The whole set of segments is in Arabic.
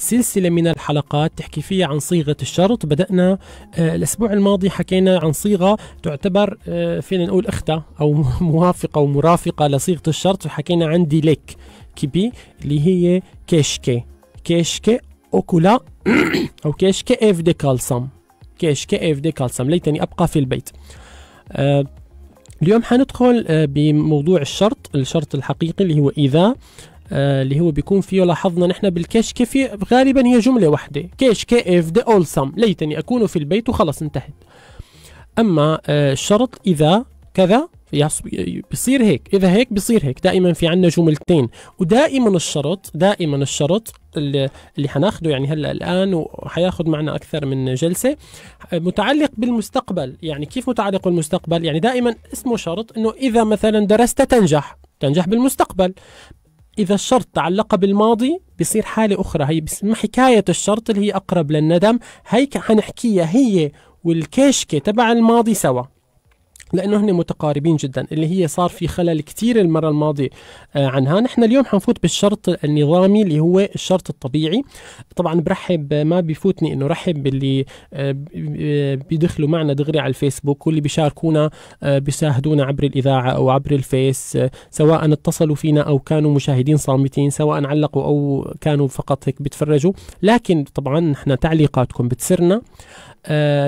سلسلة من الحلقات تحكي فيها عن صيغة الشرط بدأنا آه، الأسبوع الماضي حكينا عن صيغة تعتبر آه، فينا نقول أختة أو موافقة ومرافقة لصيغة الشرط وحكينا عن ديليك كيبي اللي هي كيشكي كيشكي أوكولا أو كيشكي إف دي كالسام كيشكي إف دي كالسام ليتني أبقى في البيت آه، اليوم حندخل بموضوع الشرط الشرط الحقيقي اللي هو إذا آه، اللي هو بيكون فيه لاحظنا نحن بالكاش كيف غالبا هي جمله واحده كاش كي اف دي اول ليتني اكون في البيت وخلص انتهت اما آه، الشرط اذا كذا بصير هيك اذا هيك بصير هيك دائما في عندنا جملتين ودائما الشرط دائما الشرط اللي حناخده يعني هلا الان وحياخد معنا اكثر من جلسه متعلق بالمستقبل يعني كيف متعلق بالمستقبل يعني دائما اسمه شرط انه اذا مثلا درست تنجح تنجح بالمستقبل إذا الشرط تعلق بالماضي بصير حالة أخرى هي بسمى حكاية الشرط اللي هي أقرب للندم هي حنحكيها هي والكشكة تبع الماضي سوا لانه هن متقاربين جدا اللي هي صار في خلل كثير المره الماضيه آه، عنها نحن اليوم حنفوت بالشرط النظامي اللي هو الشرط الطبيعي طبعا برحب آه، ما بفوتني انه رحب باللي آه، بيدخلوا معنا دغري على الفيسبوك واللي بيشاركونا بيساعدونا عبر الاذاعه او عبر الفيس سواء اتصلوا فينا او كانوا مشاهدين صامتين سواء علقوا او كانوا فقط هيك بيتفرجوا لكن طبعا نحن تعليقاتكم بتسرنا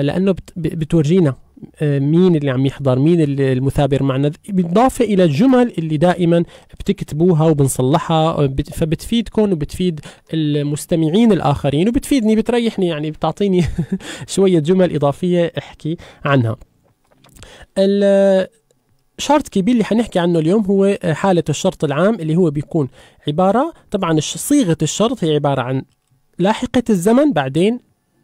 لانه بتورجينا آه، مين اللي عم يحضر مين المثابر معنا بالإضافة إلى الجمل اللي دائما بتكتبوها وبنصلحها آه، فبتفيدكم وبتفيد المستمعين الآخرين وبتفيدني بتريحني يعني بتعطيني شوية جمل إضافية أحكي عنها شرط كبير اللي حنحكي عنه اليوم هو آه، حالة الشرط العام اللي هو بيكون عبارة طبعا صيغة الشرط هي عبارة عن لاحقة الزمن بعدين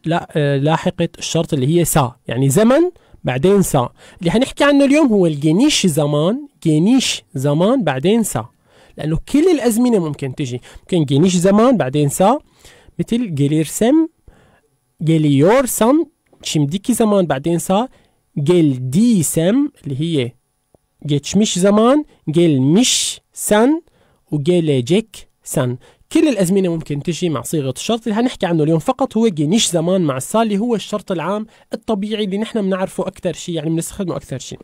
لا لاحقة الشرط اللي هي سا يعني زمن بعدين سا اللي حنحكي عنه اليوم هو الجينيش زمان جينيش زمان بعدين سا لأنه كل الأزمنة ممكن تجي ممكن جينيش زمان بعدين سا مثل جيليرسم جيليورسم شمديكي زمان بعدين سا جلديسم اللي هي جيتشمش زمان مش سن جيك سن كل الأزمنة ممكن تجي مع صيغة الشرط اللي هنحكي عنه اليوم فقط هو جينيش زمان مع السال اللي هو الشرط العام الطبيعي اللي نحن بنعرفه أكثر شيء يعني بنستخدمه أكثر شيء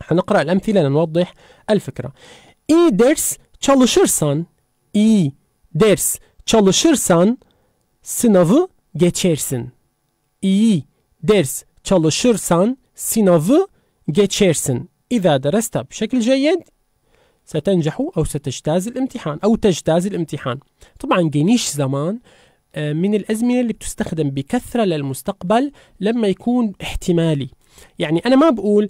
حنقرأ الأمثلة لنوضح الفكرة إي e درس çalışırsan إي e درس çalışırsan sınavı geçersin. إي e ders çalışırsan sınavı جيتشيرسن إذا درست بشكل جيد ستنجح أو ستجتاز الامتحان أو تجتاز الامتحان طبعا جينيش زمان آه، من الأزمنة اللي بتستخدم بكثرة للمستقبل لما يكون احتمالي يعني أنا ما بقول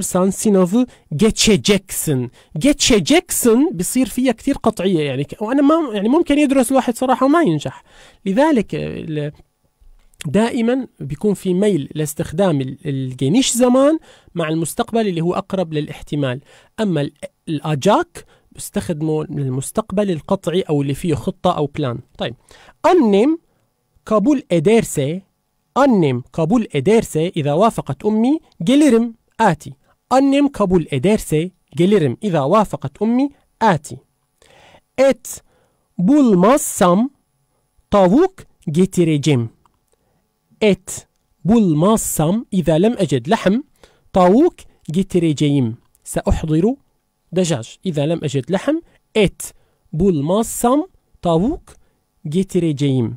سان سينوف جيتشي جاكسون جيتشي جاكسون بصير فيها كثير قطعية يعني وأنا ما يعني ممكن يدرس الواحد صراحة وما ينجح. لذلك آه، دائما بيكون في ميل لاستخدام الجينيش زمان مع المستقبل اللي هو أقرب للاحتمال أما الأجاك بيستخدموا للمستقبل القطعي أو اللي فيه خطة أو بلان طيب أنم كابول إديرسي أنم كابول إديرسي إذا وافقت أمي جليرم آتي أنم كابول إديرسي جليرم إذا وافقت أمي آتي Et bulmazsam طاووك getireceğim. et bulmazsam إذا لم أجد لحم tavuk getireceğim. سأحضر دجاج إذا لم أجد لحم et bulmazsam tavuk getireceğim.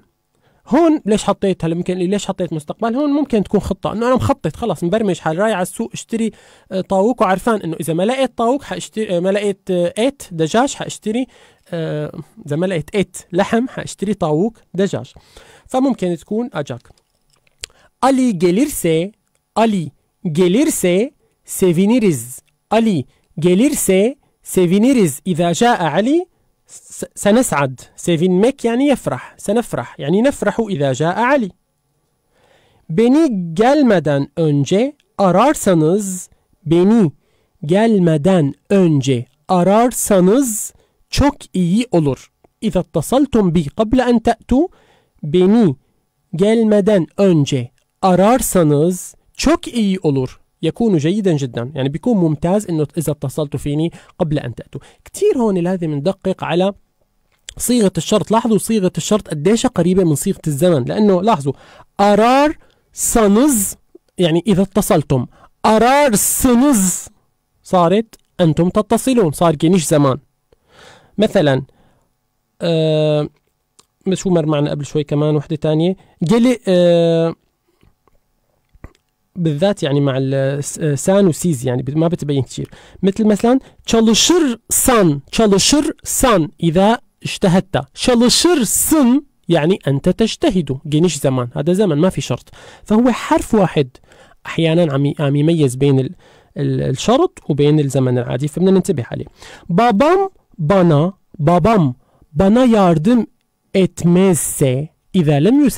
هون ليش حطيت هلا ممكن ليش حطيت مستقبل هون ممكن تكون خطه انه انا مخطط خلص مبرمج حال رايح على السوق اشتري طاووق وعرفان انه اذا ما لقيت طاووق حاشتري ما لقيت ات دجاج حاشتري اذا ما لقيت ات لحم حاشتري طاووق دجاج فممكن تكون اجاك Ali gelirse, Ali gelirse seviniriz. Ali gelirse seviniriz. İza jaa Ali senesad. Sevinmek yani yefrah. Senefrah. Yani nefrahu iza jaa Ali. Beni gelmeden önce ararsanız beni gelmeden önce ararsanız çok iyi olur. İza tasaltum bi qabla en ta'tu beni gelmeden önce ararsanız çok iyi olur يكون جيدا جدا يعني بيكون ممتاز انه اذا اتصلتوا فيني قبل ان تاتوا كثير هون لازم ندقق على صيغه الشرط لاحظوا صيغه الشرط قديش قريبه من صيغه الزمن لانه لاحظوا ارار سنز يعني اذا اتصلتم ارار سنز صارت انتم تتصلون صار كينيش زمان مثلا آه شو مر معنا قبل شوي كمان وحده ثانيه قلي آه بالذات يعني مع سان وسيز يعني ما بتبين كثير مثل مثلا تشالوشر سان تشالوشر سان إذا اجتهدت سن يعني أنت تجتهد جنش زمان هذا زمن ما في شرط فهو حرف واحد أحيانا عم عم يميز بين الشرط وبين الزمن العادي فبدنا ننتبه عليه بابام بانا بابام بانا ياردم etmezse اِذَا لَمْ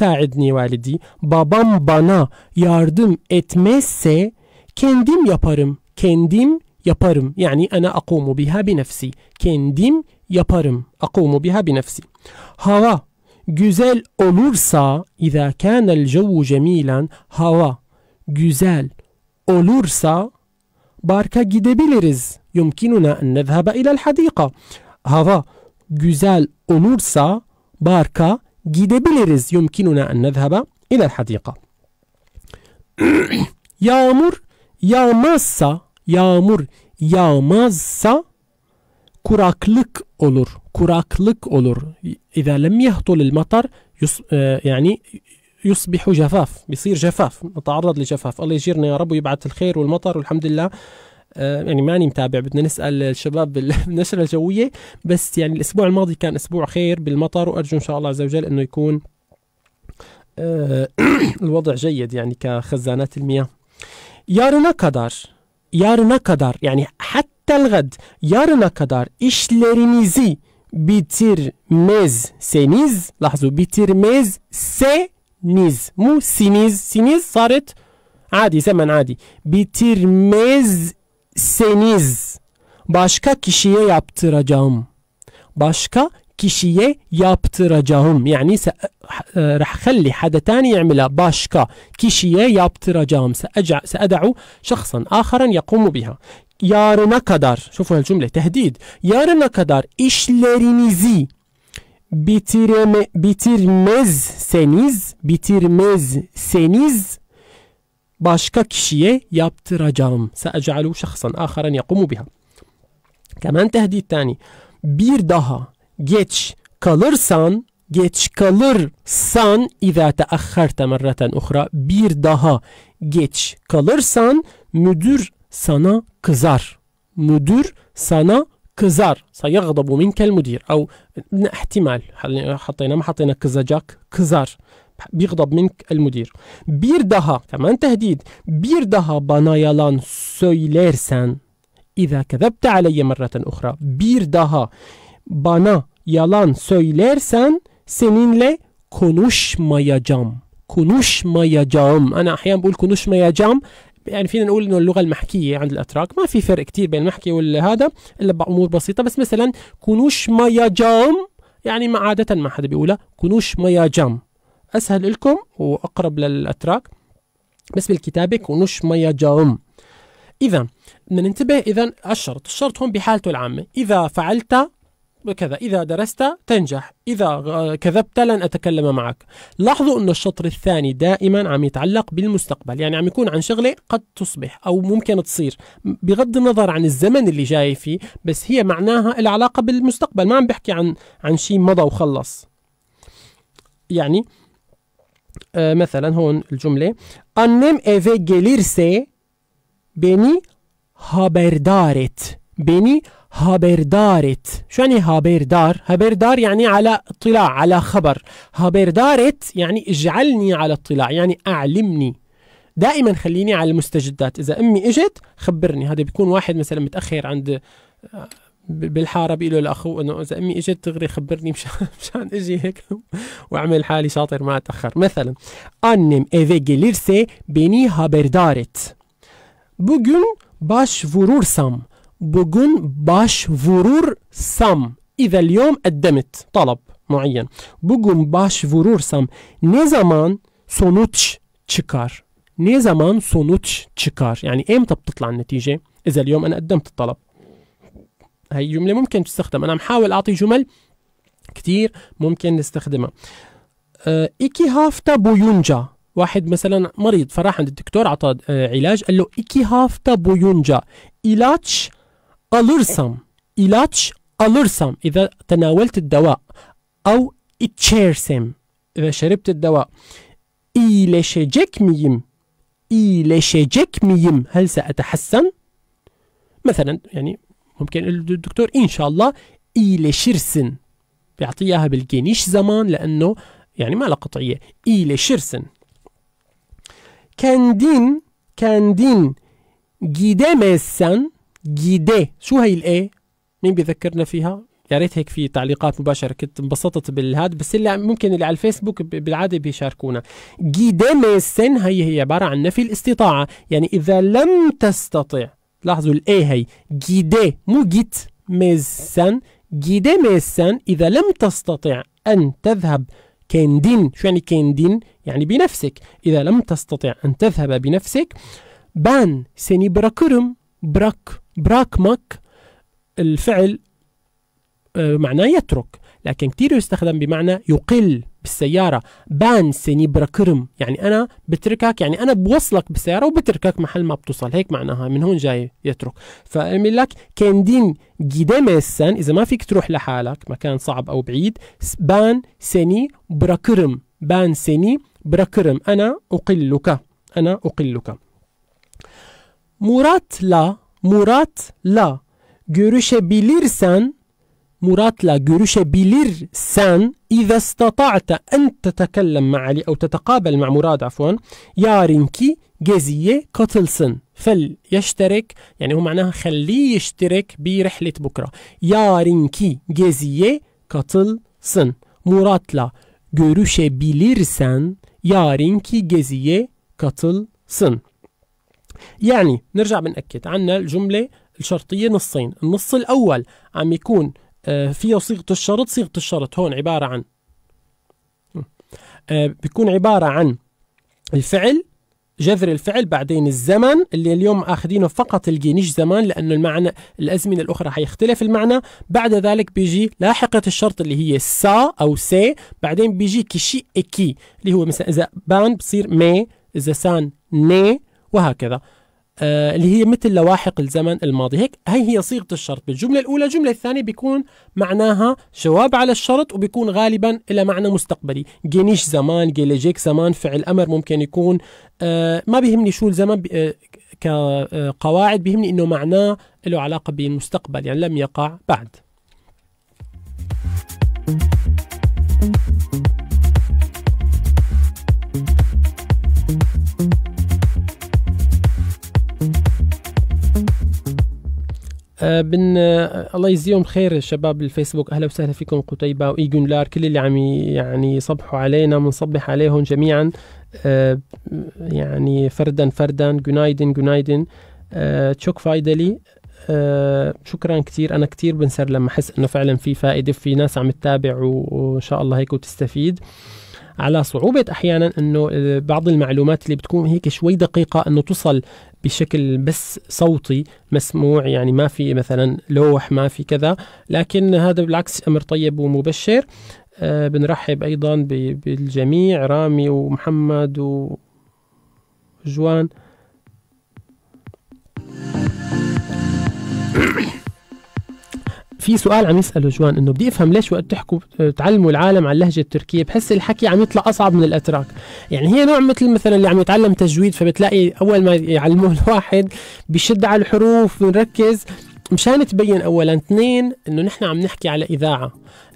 validi Babam bana yardım etmezse kendim yaparım. Kendim yaparım. Yani ana akumu biha bi nefsi. Kendim yaparım. Akumu biha bi nefsi. Hava güzel olursa اِذَا كَانَ الْجَوُّ جَمِيلًا Hava güzel olursa barka gidebiliriz. Yumkinuna en nezhebe ilel hadika. Hava güzel olursa barka gidebiliriz yumkinuna en nezhebe ilel hadika. yağmur yağmazsa, yağmur yağmazsa kuraklık olur. Kuraklık olur. İza lem yahtul el matar yani يصبح جفاف بيصير جفاف نتعرض لجفاف الله يجيرنا يا رب ويبعث الخير والمطر والحمد لله آه، يعني ماني متابع بدنا نسال الشباب بالنشره الجويه بس يعني الاسبوع الماضي كان اسبوع خير بالمطر وارجو ان شاء الله عز وجل انه يكون آه، الوضع جيد يعني كخزانات المياه يارنا كدار yarına kadar yarına kadar yani hatta gad yarına kadar işlerinizi لاحظوا lahzu bitirmezseniz مو سينيز سينيز صارت عادي زمن عادي bitirmez seniz başka kişiye yaptıracağım. Başka kişiye yaptıracağım. Yani رح حدا تاني يعملها başka kişiye yaptıracağım. سأدعو شخصا آخرا يقوم بها. Yarına kadar, şufu el cümle tehdid. Yarına kadar işlerinizi bitireme, bitirmezseniz, bitirmezseniz başka kişiye yaptıracağım. سأجعل شخصا آخرا يقوم بها. كمان تهديد تاني bir daha geç kalırsan geç kalırsan اذا تأخرت مرة أخرى bir daha geç kalırsan müdür sana kızar. Müdür sana kızar. سيغضب منك المدير أو احتمال حطينا ما حطينا kızacak kızar. بيغضب منك المدير. بير دها كمان تهديد بير دها بانا يالان söylersen إذا كذبت علي مرة أخرى بير يالان سنين لي كونوش ما يجام كونوش ما يجام أنا أحيانا بقول كونوش ما يجام يعني فينا نقول انه اللغه المحكيه عند الاتراك ما في فرق كتير بين المحكي والهذا الا بامور بسيطه بس مثلا كونوش ما يجام يعني ما عاده ما حدا بيقولها كونوش ما يجام اسهل لكم واقرب للاتراك بس بالكتابه كونوش ميا جاوم اذا بدنا ننتبه اذا الشرط الشرط هون بحالته العامه اذا فعلت كذا إذا درست تنجح إذا كذبت لن أتكلم معك لاحظوا أن الشطر الثاني دائما عم يتعلق بالمستقبل يعني عم يكون عن شغلة قد تصبح أو ممكن تصير بغض النظر عن الزمن اللي جاي فيه بس هي معناها العلاقة بالمستقبل ما عم بحكي عن عن شيء مضى وخلص يعني آه، مثلا هون الجملة أنم إيفي جيليرسي بني هابردارت بني هابردارت شو يعني هابردار؟ هابردار يعني على اطلاع على خبر هابردارت يعني اجعلني على اطلاع يعني أعلمني دائما خليني على المستجدات إذا أمي إجت خبرني هذا بيكون واحد مثلا متأخر عند آه، بالحاره بيقولوا لاخوه انه اذا امي اجت دغري خبرني مشان مشان اجي هيك واعمل حالي شاطر ما اتاخر مثلا انم ايفي جيليرسي بيني هابردارت gelirse باش فورور سام bugün باش فورور سام اذا اليوم قدمت طلب معين فورور سام ني زمان سونوتش çıkar ني زمان سونوتش تشيكار يعني امتى بتطلع النتيجه اذا اليوم انا قدمت الطلب هاي جملة ممكن تستخدم أنا محاول أعطي جمل كتير ممكن نستخدمها آه، إيكي هافتا بويونجا واحد مثلا مريض فراح عند الدكتور عطى آه، علاج قال له إيكي هافتا بويونجا إيلاتش ألرسم إيلاتش ألرسم إذا تناولت الدواء أو إتشيرسم إذا شربت الدواء إيليشيجيك ميم إيليشيجيك ميم هل سأتحسن؟ مثلا يعني ممكن يقول الدكتور ان شاء الله شرسن بيعطيه اياها بالجينيش زمان لانه يعني ما لها قطعيه شرسن كاندين كاندين جيداميسان جيدي شو هي الاي مين بيذكرنا فيها يا ريت هيك في تعليقات مباشرة كنت انبسطت بالهاد بس اللي ممكن اللي على الفيسبوك بالعادة بيشاركونا جيدي ميسن هي هي عبارة عن نفي الاستطاعة يعني إذا لم تستطع لاحظوا الاي هي جيدي مو جيت ميسان جيدي ميسان إذا لم تستطع أن تذهب كيندين شو يعني كيندين يعني بنفسك إذا لم تستطع أن تذهب بنفسك بان سني براكرم براك براكمك الفعل آه، معناه يترك لكن كثير يستخدم بمعنى يقل بالسياره بان سني بركرم يعني انا بتركك يعني انا بوصلك بالسياره وبتركك محل ما بتوصل هيك معناها من هون جاي يترك فأمي لك كان كندين السن اذا ما فيك تروح لحالك مكان صعب او بعيد بان سني بركرم بان سني بركرم انا اقلك انا اقلك لا Murat'la لا görüşebilirsen مراتلا بيلير سان اذا استطعت ان تتكلم مع علي او تتقابل مع مراد عفوا يارنكي جزية كتلسن فليشترك يعني هو معناها خليه يشترك برحلة بكرة يارنكي جزية بيلير سان يا رينكي جزية كوتلسن يعني نرجع بنأكد عنا الجملة الشرطية نصين النص الأول عم يكون آه، فيه صيغة الشرط صيغة الشرط هون عبارة عن آه، بيكون عبارة عن الفعل جذر الفعل بعدين الزمن اللي اليوم اخذينه فقط الجينيش زمان لانه المعنى الازمنه الاخرى حيختلف المعنى بعد ذلك بيجي لاحقه الشرط اللي هي سا او سي بعدين بيجي كيشي اكي اللي هو مثلا اذا بان بصير مي اذا سان ني وهكذا آه، اللي هي مثل لواحق الزمن الماضي هيك هي هي صيغة الشرط بالجملة الأولى الجملة الثانية بيكون معناها جواب على الشرط وبيكون غالبا إلى معنى مستقبلي جينيش زمان جيليجيك زمان فعل أمر ممكن يكون آه، ما بيهمني شو الزمن آه، كقواعد بيهمني إنه معناه له علاقة بالمستقبل يعني لم يقع بعد آه، بن آه، الله يجزيهم خير الشباب الفيسبوك اهلا وسهلا فيكم قتيبه وايجون لار كل اللي عم يعني يصبحوا علينا بنصبح عليهم جميعا آه، يعني فردا فردا جونايدن جونايدن تشوك فايدلي شكرا كثير انا كثير بنسر لما احس انه فعلا في فائده في ناس عم تتابع وان شاء الله هيك وتستفيد على صعوبة أحيانا أنه آه، بعض المعلومات اللي بتكون هيك شوي دقيقة أنه تصل بشكل بس صوتي مسموع يعني ما في مثلا لوح ما في كذا لكن هذا بالعكس أمر طيب ومبشر أه بنرحب أيضا بالجميع رامي ومحمد وجوان في سؤال عم يساله جوان انه بدي افهم ليش وقت تحكوا تعلموا العالم على اللهجه التركيه بحس الحكي عم يطلع اصعب من الاتراك يعني هي نوع مثل مثلا اللي عم يتعلم تجويد فبتلاقي اول ما يعلموه الواحد بشد على الحروف بنركز مشان تبين اولا اثنين انه نحن عم نحكي على اذاعه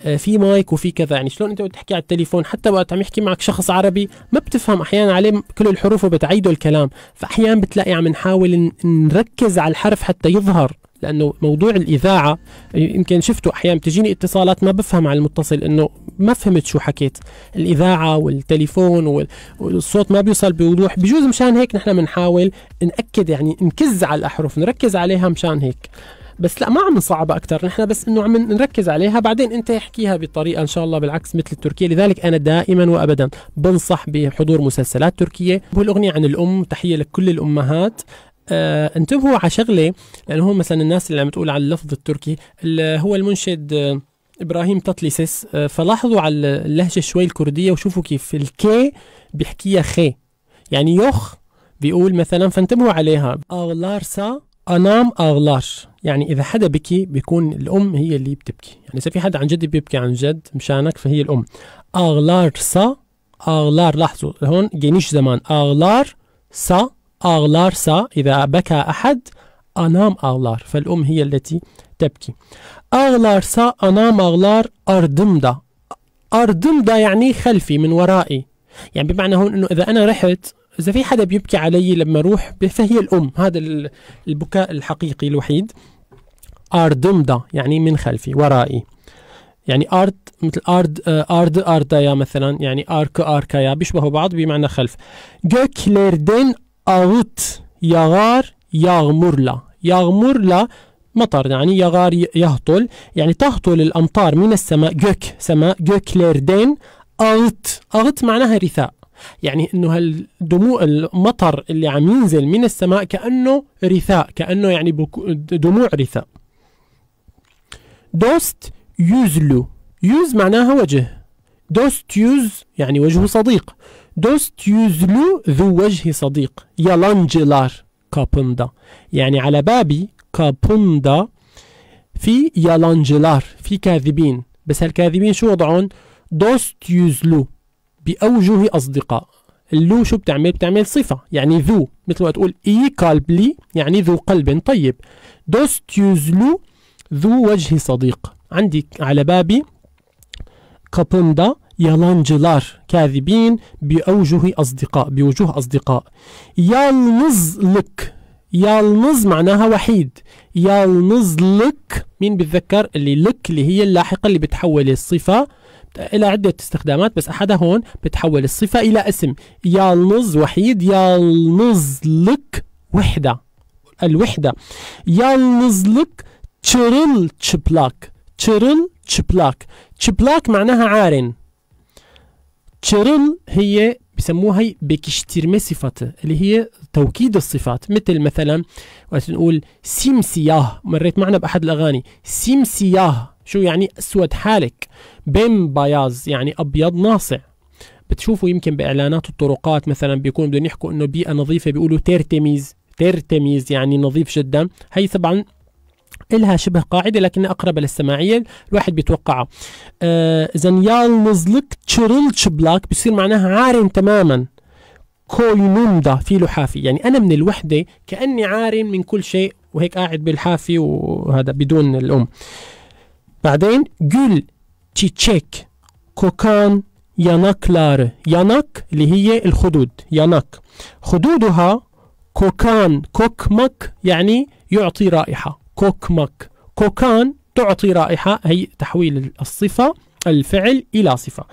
آه، في مايك وفي كذا يعني شلون انت بتحكي على التليفون حتى وقت عم يحكي معك شخص عربي ما بتفهم احيانا عليه كل الحروف وبتعيده الكلام فاحيانا بتلاقي عم نحاول نركز على الحرف حتى يظهر لانه موضوع الاذاعه يمكن شفته احيانا بتجيني اتصالات ما بفهم على المتصل انه ما فهمت شو حكيت الاذاعه والتليفون والصوت ما بيوصل بوضوح بجوز مشان هيك نحن بنحاول ناكد يعني نكز على الاحرف نركز عليها مشان هيك بس لا ما عم نصعبها اكثر نحن بس انه عم نركز عليها بعدين انت احكيها بطريقه ان شاء الله بالعكس مثل التركيه لذلك انا دائما وابدا بنصح بحضور مسلسلات تركيه اغنيه عن الام تحيه لكل الامهات آه انتبهوا على شغله لانه هو مثلا الناس اللي عم تقول على اللفظ التركي هو المنشد آه ابراهيم تطليسس آه فلاحظوا على اللهجه شوي الكرديه وشوفوا كيف الكي بيحكيها خي يعني يخ بيقول مثلا فانتبهوا عليها اغلارسا انام اغلار يعني اذا حدا بكي بيكون الام هي اللي بتبكي يعني اذا في حدا عن جد بيبكي عن جد مشانك فهي الام اغلارسا اغلار لاحظوا هون جينيش زمان اغلار سا ağlarsa اذا بكى احد anam ağlar. Fel um hiyelleti tepki. Ağlarsa anam ağlar ardımda. Ardımda يعني خلفي من ورائي. يعني بمعنى هون انه اذا انا رحت اذا في حدا بيبكي علي لما اروح فهي الام هذا البكاء الحقيقي الوحيد اردمدا يعني من خلفي ورائي يعني ارد مثل ارد ارد اردايا مثلا يعني ارك اركايا بيشبهوا بعض بمعنى خلف göklerden أغط يغار يغمرلا يغمرلا مطر يعني يغار يهطل يعني تهطل الأمطار من السماء جوك سماء ليردين أغط أغط معناها رثاء يعني انه هالدموع المطر اللي عم ينزل من السماء كانه رثاء كانه يعني دموع رثاء دوست يوزلو يوز معناها وجه دوستيوز يعني وجه صديق دوستيوزلو ذو وجه صديق يالانجيلار كابوندا يعني على بابي كابوندا في يالانجيلار في كاذبين بس هالكاذبين شو وضعهم دوستيوزلو بأوجه أصدقاء اللو شو بتعمل بتعمل صفة يعني ذو مثل ما تقول إي لي يعني ذو قلب طيب دوستيوزلو ذو وجه صديق عندي على بابي kapımda yalancılar, kâzibin bi evcuhi asdika, bi vucuh asdika. Yalnızlık, yalnız معناها وحيد يالنزلك مين بيتذكر اللي لك اللي هي اللاحقة اللي بتحول الصفة إلى عدة استخدامات بس أحدها هون بتحول الصفة إلى اسم يالنز وحيد يالنزلك وحدة الوحدة يالنزلك تشرل تشبلاك تشرل تشبلاك تشبلاك معناها عارن تشرل هي بيسموها بكشترمي صفات اللي هي توكيد الصفات مثل مثلا وقت نقول سيمسياه مريت معنا بأحد الأغاني سيمسياه شو يعني أسود حالك بيم بياز يعني أبيض ناصع بتشوفوا يمكن بإعلانات الطرقات مثلا بيكون بدهم يحكوا إنه بيئة نظيفة بيقولوا تيرتميز تيرتميز يعني نظيف جدا هي طبعا إلها شبه قاعدة لكن أقرب للسماعية الواحد بيتوقعها آه زنيال نزلك تشرلتش بلاك بصير معناها عارم تماما كوينوندا في لحافي يعني أنا من الوحدة كأني عارم من كل شيء وهيك قاعد بالحافي وهذا بدون الأم بعدين جل تشيك كوكان ياناك لار ياناك اللي هي الخدود ياناك خدودها كوكان كوكمك يعني يعطي رائحة كوكمك كوكان تعطي رائحة هي تحويل الصفة الفعل إلى صفة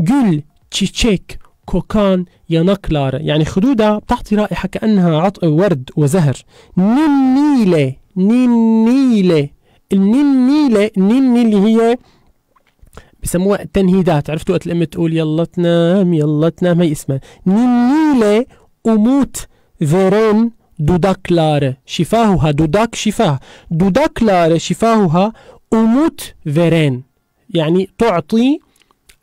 جل تشيك كوكان ينكلار يعني خدودة بتعطي رائحة كأنها عطق ورد وزهر نينيلة نينيلة النينيلة النيني اللي هي بسموها التنهيدات عرفتوا وقت الام تقول يلا تنام يلا تنام هي اسمها نينيلة أموت ذرون دوداك لار شفاهها دوداك شفاه دوداك لار شفاهها أموت فيرين يعني تعطي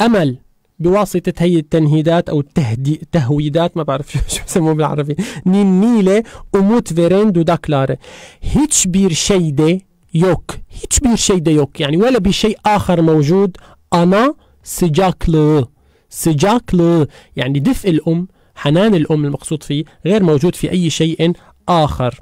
أمل بواسطة هي التنهيدات أو التهدي تهويدات ما بعرف شو بسموه بالعربي نين نيلة أموت فيرين دوداك لار هيتش بير شيدة يوك هيتش بير شيدة يوك يعني ولا بشيء آخر موجود أنا سجاكل سجاكل يعني دفء الأم حنان الأم المقصود فيه غير موجود في أي شيء آخر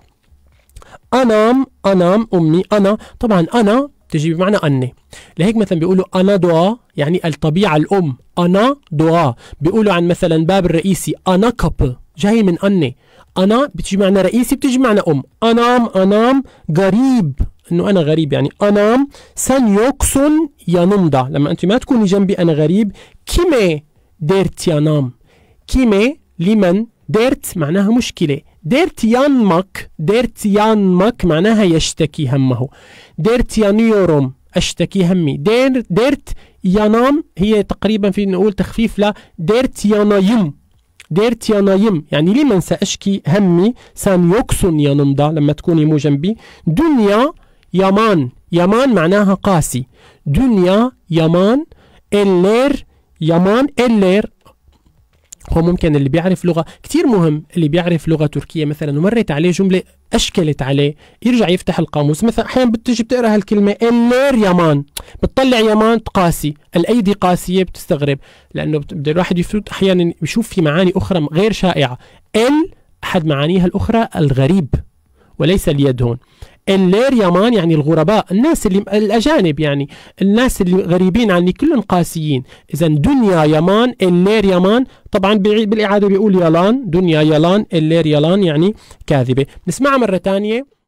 أنام أنام أمي أنا طبعا أنا تجي بمعنى أني لهيك مثلا بيقولوا أنا دعاء يعني الطبيعة الأم أنا دعاء بيقولوا عن مثلا باب الرئيسي أنا كب جاي من أني أنا بتجي معنى رئيسي بتجي معنى أم أنام أنام قريب انه انا غريب يعني انام سن يوكسون ينمضى لما انت ما تكوني جنبي انا غريب كيمي ديرت ينام كيمي لمن ديرت معناها مشكلة ديرت يانمك ديرت يانمك معناها يشتكي همه ديرت يوروم أشتكي همي دير ديرت يانام هي تقريبا في نقول تخفيف لا ديرت ينايم ديرت يانايم يعني لمن سأشكي همي سان يكسن دا لما تكوني مو جنبي دنيا يمان يمان معناها قاسي دنيا يمان اللير يمان اللير هو ممكن اللي بيعرف لغة كتير مهم اللي بيعرف لغة تركية مثلا ومرت عليه جملة أشكلت عليه يرجع يفتح القاموس مثلا أحيانا بتجي بتقرأ هالكلمة النار يمان بتطلع يمان قاسي الأيدي قاسية بتستغرب لأنه بده الواحد يفوت أحيانا بيشوف في معاني أخرى غير شائعة ال أحد معانيها الأخرى الغريب وليس اليد هون اللير يمان يعني الغرباء الناس اللي الأجانب يعني الناس اللي غريبين عني كلهم قاسيين إذا دنيا يمان اللير يمان طبعا بالإعادة بيقول يلان دنيا يلان اللير يلان يعني كاذبة نسمعها مرة ثانية